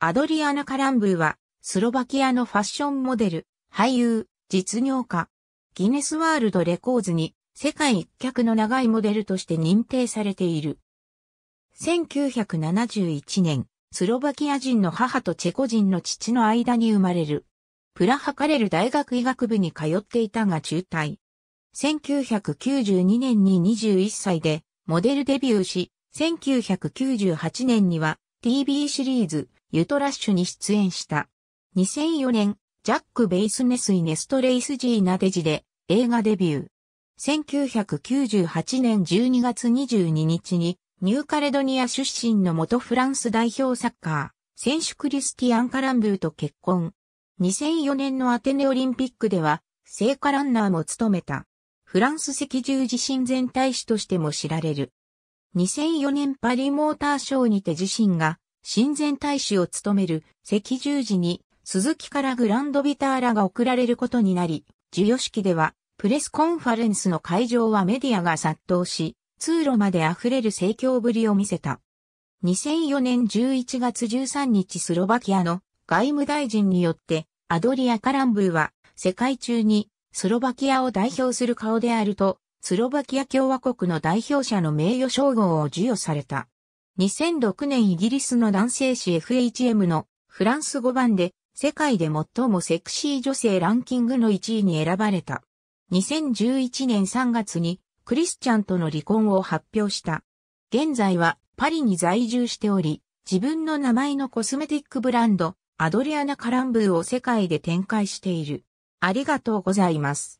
アドリアナ・カランブーは、スロバキアのファッションモデル、俳優、実業家、ギネスワールドレコーズに世界一脚の長いモデルとして認定されている。1971年、スロバキア人の母とチェコ人の父の間に生まれる。プラハカレル大学医学部に通っていたが中退。1992年に21歳でモデルデビューし、1998年には TV シリーズユトラッシュに出演した。2004年、ジャック・ベイスネスイ・ネストレイス・ジー・ナデジで映画デビュー。1998年12月22日にニューカレドニア出身の元フランス代表サッカー、選手クリスティアン・カランブーと結婚。2004年のアテネオリンピックでは、聖火ランナーも務めた。フランス赤十字親善大使としても知られる。2004年パリモーターショーにて自身が親善大使を務める赤十字に鈴木からグランドビターラが送られることになり、授与式ではプレスコンファレンスの会場はメディアが殺到し、通路まで溢れる盛況ぶりを見せた。2004年11月13日スロバキアの外務大臣によってアドリア・カランブーは世界中にスロバキアを代表する顔であるとスロバキア共和国の代表者の名誉称号を授与された。2006年イギリスの男性誌 FHM のフランス語版で世界で最もセクシー女性ランキングの1位に選ばれた。2011年3月にクリスチャンとの離婚を発表した。現在はパリに在住しており、自分の名前のコスメティックブランド、アドリアナ・カランブーを世界で展開している。ありがとうございます。